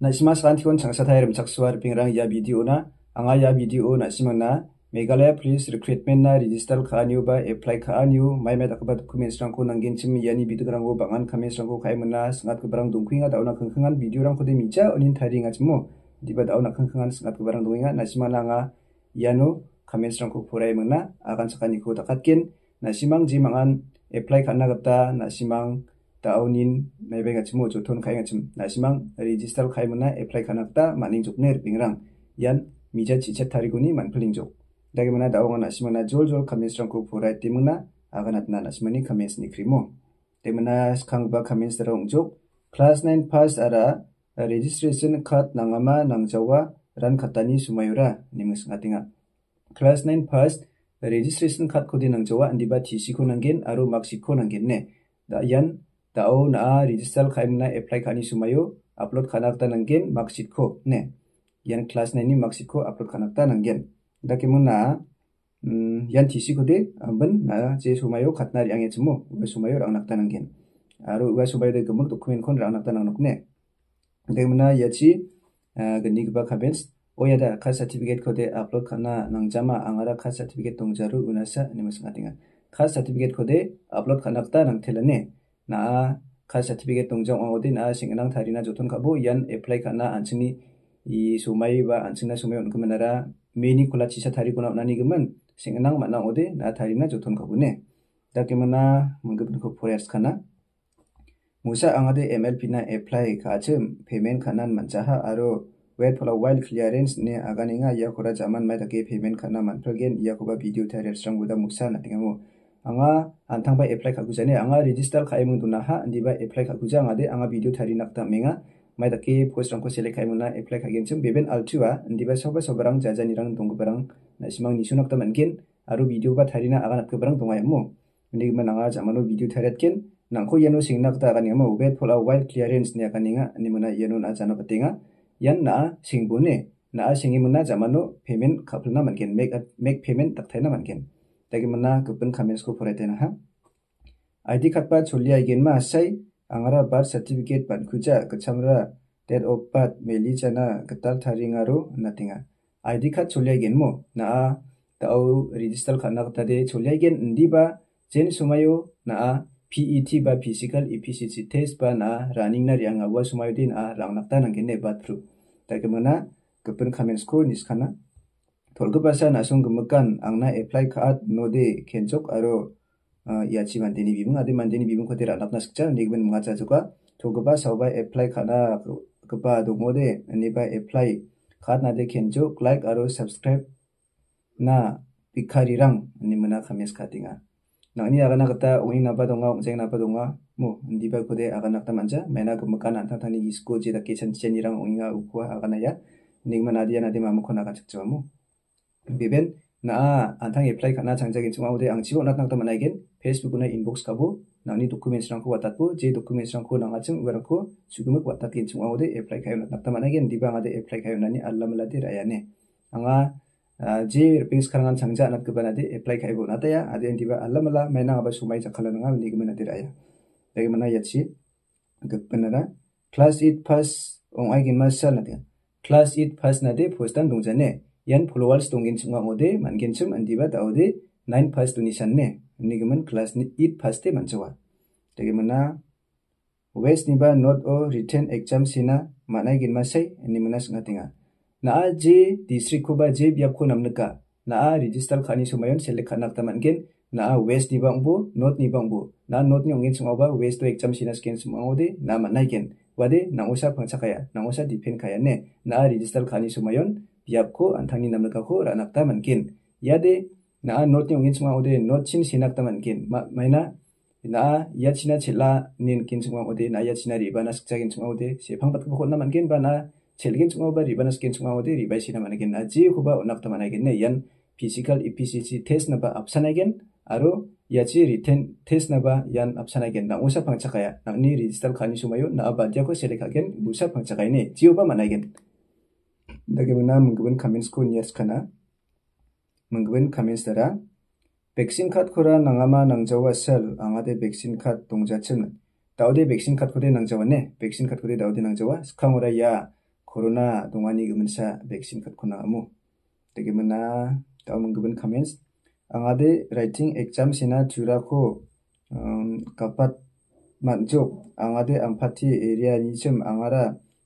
na isma santikon changsatai rim chakswar pingrang ya video na anga ya video na simang na Meghalaya Police Recruitment na register kha new ba apply kha new mai mai dakba documents rang ko nangin chim yani bidu rang go bangan kha mes rang ko khai mun na sngat ko barang dungkhinga da ona khang khangan video rang ko de micha onin thari nga chimo diba da ona khang khangan sngat ko barang dungkhinga na sima langa yanu kha mes rang ko phurai mun na agan chakani ko dakatkin na simang ji mangan apply kha na gata na simang taunin naibai ka chimo chothon khai ga chim naisimang register khai mona apply khana ta maning jok ner pingrang yan mija chi chat thari guni manpling jok dagi mona daung na simona jol jol khamis rang ko phurai timuna aganat na nasmani khamis nikri mo te mona skang ba khamis rang jok class 9 pass ara registration khat nangama nangjawa ran khatani sumayura nimus ngatinga class 9 pass registration card ko dinang jowa andiba tc ko nangin aru maxi ko nangin ne da yan tao na ah, register khai na apply khani sumayo upload khana ta nangken marksheet ko ne yan class nai ni marksheet ko upload khana ta nangken da ke mun na yan thi si ko de ban na je sumayo khatna ri ang e chumo we sumayo ra nak ta nangken aro we sumayo de gamuk document kon ra nak ta nangnok ne de mun na ya chi gani ba khabens o ya da kha certificate ko de upload khana nang jama angara kha certificate tong jaru unasa ni mas ngatinga kha certificate ko de upload khana ta nang thelane na ka certificate tong jong odin a sing nang thari na jothon ka bo yan apply kana anchini i sumai ba anchina sumai onkum nara meni kula chi sa thari kuna nani gman sing nang mana ode na thari na jothon ka bune da ke mana mungge bun ko forex kana musa angade mlp na apply ka chem payment kana man cha aro wait for a while clearance ne aganinga ya khora jaman mai ta ke payment kana man phagen ya ko ba video thare strong with the musa na tinga mo anga antang bai apply kha kujane anga register kha emung duna ha andi bai apply kha kujang ade anga video thari nak ta menga mai da ke post rang ko select kha emuna apply kha gencham beben altua andi ah. bai sobai sobarang jaja ni rang dong barang na simang ni sunak ta man gen aru video ba thari na agan apke barang dongai mu ni ma nanga jamano video thariat ken nangko yeno singnak ta ga ni ma ubet phola wild clearance ni ka ni nga ani muna yeno na jana patenga yan na singbu ne na singi muna jamano payment khaphna man ken make a, make payment tak thaina man ken dagimana gubun kamesko poraitena ha ID card ba cholia igen ma sai angara bar certificate ban kuja kachamra dead of bad meli chana katal tharinga ro natinga ID card cholia igen mo na a tau register khana kata de cholia igen ndi ba jen sumayo na a PET ba physical efficiency test ba na running na rianga wa sumayo din a rangnakta nangene ba thru dagimana gubun kamesko niskana Tolgabasa na asung gumagan ang na apply kaat no de kenchok aro yachi ah, mandini bibung adi mandini bibung kote ranap na sikchan ni gwen mga chachuka Tolgabasa wabay apply kaat na gupa dungo de ni ba apply kaat na de kenchok like aro subscribe na pikari rang ni muna kamis kati nga Nah ini akan nak kata orang apa dongga, orang apa dongga, mu, di bawah kode akan nak teman saja. Mena ke makan antara tani isko jeda kecian kecian ni orang orang ukuah akan naya. Nih mana dia nanti mampu nak cek cewa mu beben na anthang apply khana changjagin chuma ode ang chiwa natnak tama naigen facebook na inbox kabu na ni documents rang ko watatpu je documents rang ko na ngachim wera ko sugumak watat gen chuma ode apply khayu natnak tama naigen dibanga de apply khayu nani allam la de rayane anga je pings khangan changja nat ko banade apply khayu na taya aden diba allam la maina aba sumai chakhala nga ni gmena de raya dege mana yachi gpenara class 8 first ong aigin masal na de class 8 first na de postan dungjane yan followers tong gin chunga mode man gin chum andi ba ta ode 9 first to nisan ne ni gamen class ni it first te man chwa te gi mana west ni ba not o written exam sina manai gin ma sei ni mana singa tinga na a ji district ko ba je bia ko nam na ka na a register khani sumayon select khanak ta man gin na a west ni ba bu not ni ba bu na not ni ongin chunga ba west to exam sina skin sumang ode na manai gin wade na usa phang chakaya na usa defend khaya ne na a register khani sumayon yap ko anthangi namla ka ko ra nakta mankin yade na not ni ngin chuma ode not chin sinakta mankin maina na ya china chila nin kin chuma ode na ya china ri bana sikcha kin chuma ode se phang pat ko khon namankin bana chelgin chuma ba ri bana sikin chuma ode ri bai sina mankin na ji khuba nakta manakin ne yan physical efficiency test na ba apsan again aro ya chi written test na ba yan apsan again na usa phang chakaya na ni register khani sumayo na ba ja ko selekha gen busa phang chakai ne ji oba manai gen እንደገና ምግብን ከሚንስ ኩኒየርስ ከና ምግብን ከሚንስ ደራ ቬክሲን ካት ኩራ ናማ ናንጀዋ ሰል አማደ ቬክሲን ካት ቶንጃችን ዳውዴ ቬክሲን ካት ኩዴ ናንጀዋኔ ቬክሲን ካት ኩዴ ዳውዴ ናንጀዋ ስካሞራ ያ ኮሮና ዶማኒ ግምንሳ ቬክሲን ካት ኩና አሙ እንደገና ዳው ምግብን ከሚንስ አማደ ራይቲንግ ኤግዛም ሲና ቱራኮ ከፓት ማንጆ አማደ አምፓቲ ኤሪያ ኒችም አማራ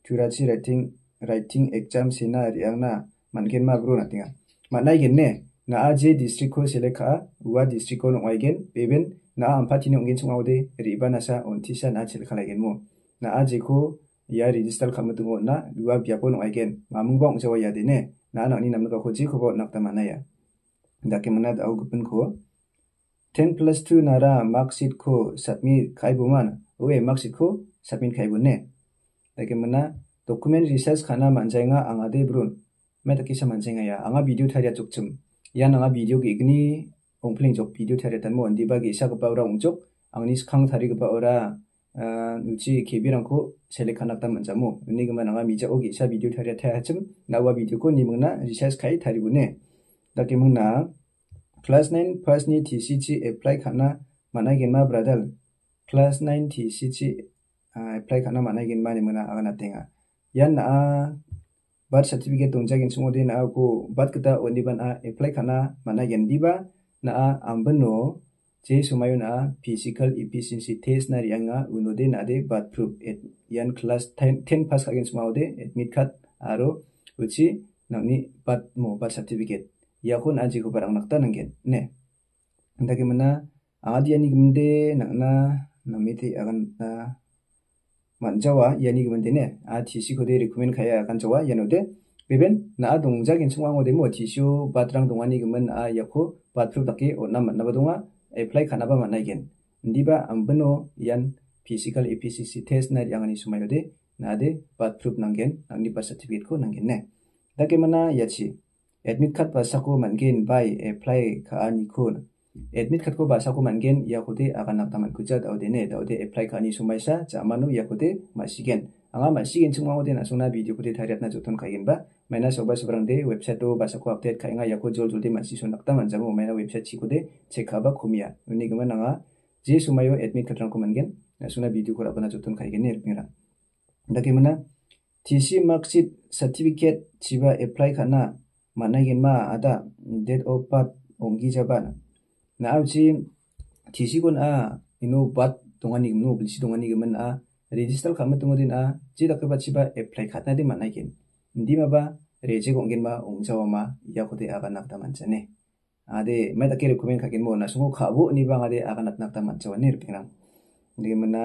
ቱራቺ ራይቲንግ writing exam senari yang na mungkin ma bro nanti kan. Mak naik ni, na aje district ko selekah, buat district ko nongai gen, beben na empat ini mungkin semua ode riba nasa ontisa na selekah lagi mu. Na aje ko ya register kamu tunggu na dua biapun nongai gen, mampu bang sewa ya dene. Na anak ni nampak aku cik aku nak tama naya. Dah kemana dah aku pun ko. Ten plus two nara maksud ko submit kai buman, oh eh maksud ko submit kai bunne. Dah kemana document research khana manjainga anga de brun meta kisa manjainga ya anga video thari chuk chum yan anga video gi igni ongpling jok video thari tan mo andi ba gi sa ko pa ora ongchok angni khang thari ko pa ora ah, uchi khibirang ko select khana ta manja mo ni gi man anga mi ja ogi sa video thari ta chum na wa video ko ni mangna research khai thari bu ne da ki mangna class 9 first ni tcg apply khana mana gi ma brother class 9 tcg ah, apply khana mana gi man ni mangna anga na tenga yan na ah, birth certificate tong jagin sumo din ako birth kita o di ba na ah, apply kana managin di ba na ah, ambano Jadi sumayun na physical efficiency test na riyang nga uno din na de birth proof at yan class 10 pass kagin sumao de admit card aro uchi na ni birth mo birth certificate yakun anji ko parang nakta nanggin ne dagi mana ang adiyan ni gumde na na na miti agan na man jawa yani gimande ne a tisi ko de recommend khaya kan jawa yano de beben na dong ja gin chungwa ngode mo tisu batrang dong ani gimen a yakho batru dakke o nam na badunga apply khana ba manai gen ndiba ambno yan physical efficiency test na yang ani sumayo de na de batru nangen ani pa certificate ko nangen ne dake mana yachi admit card pa sako man gen by apply kha ani ko admit खतको बासाको मानगेन याकोते आगा नप्तामान कुजात आउदेने दाउदे apply खानि सुमाइसा चामानु याकोते मासिगेन आंगा मासिगेन छुमाउदे नासुना भिडियो कुते थारियातना जथन खायगेन बा मैना सोबा सुब्रांग दे वेबसाइट दो बासाको अपडेट खायगा याको जोल जोलते मासि सुनक्ता मानजाबो मैना वेबसाइट छिकोदे चेक खबा खुमिया उनिगम नंगा जे सुमायो एडमिट खतरांको मानगेन नासुना भिडियो कुरा बना जथन खायगेन नेरपिरा दके मना टीसी मार्कशीट सर्टिफिकेट जिबा एप्लाई खाना मानायगेन मा आदा डेट ऑफ बर्थ ओंगी जाबाना na uchi thisi kun a ah, inu bat tongani nu bilsi tongani gamen a ah, register khama tongodin a ah, chi dakhe ba chi ba apply khatna di manai kin ndi ma ba reje kon gen ma ongcha ma ya khote aga nakta mancha ne ade me dakhe recommend kha gen mo na sungo kha bu ni ba ngade aga nat nakta mancha wa nir pinam ndi mena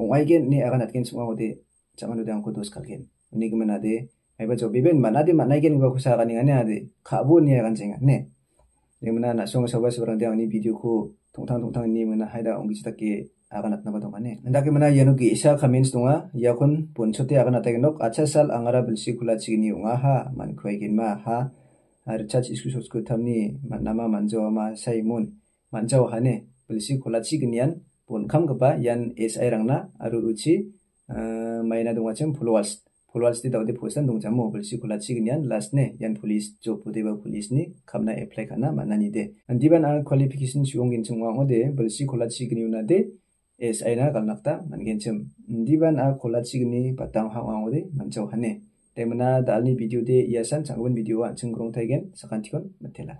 ongai gen ni aga nat gen sungo ode chamanu dang ko dos khal gen ni gamen ade ai ba jo biben manadi manai gen ba khusa ga ni ngane ade kha bu ni aga ne 你们呢？那上个小白是不能掉，你啤酒库，通常通常你们呢，还得往里去打给。Agar nak nampak ah, mana? Nanti kita mana yang lebih sah kamins tunga, ya kun pun cuti agar nanti kita nak acah sal anggara bersih kula cikin yunga ha, man kui kini mah ha, hari ah, church isku susku thamni, man nama manjo ama saya mun, manjo hane bersih kula cikin yan pun kham kapa yan esai rangna aru uci, ah, mai nado macam followers, Polwal siti dawde posan dungcha mobil si kula chik nyan lasne yan polis jo podewa polis ni kamna apply ka na ma nani de. An diba na qualification si yung genchim wang ode bil si kula chik ni una de SI na kal nakta man genchim. An diba na kula chik